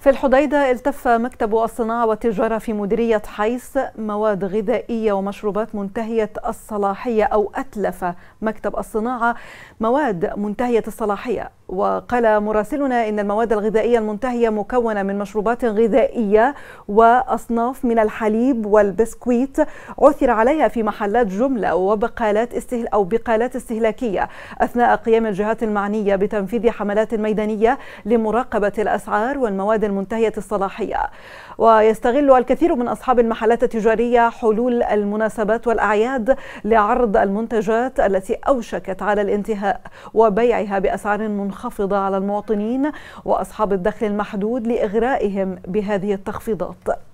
في الحديدة التف مكتب الصناعة والتجارة في مديرية حيص مواد غذائية ومشروبات منتهية الصلاحية أو أتلف مكتب الصناعة مواد منتهية الصلاحية وقال مراسلنا إن المواد الغذائية المنتهية مكونة من مشروبات غذائية وأصناف من الحليب والبسكويت عثر عليها في محلات جملة وبقالات استهل أو بقالات استهلاكية أثناء قيام الجهات المعنية بتنفيذ حملات ميدانية لمراقبة الأسعار والمواد منتهية الصلاحية ويستغل الكثير من أصحاب المحلات التجارية حلول المناسبات والأعياد لعرض المنتجات التي أوشكت على الانتهاء وبيعها بأسعار منخفضة على المواطنين وأصحاب الدخل المحدود لإغرائهم بهذه التخفيضات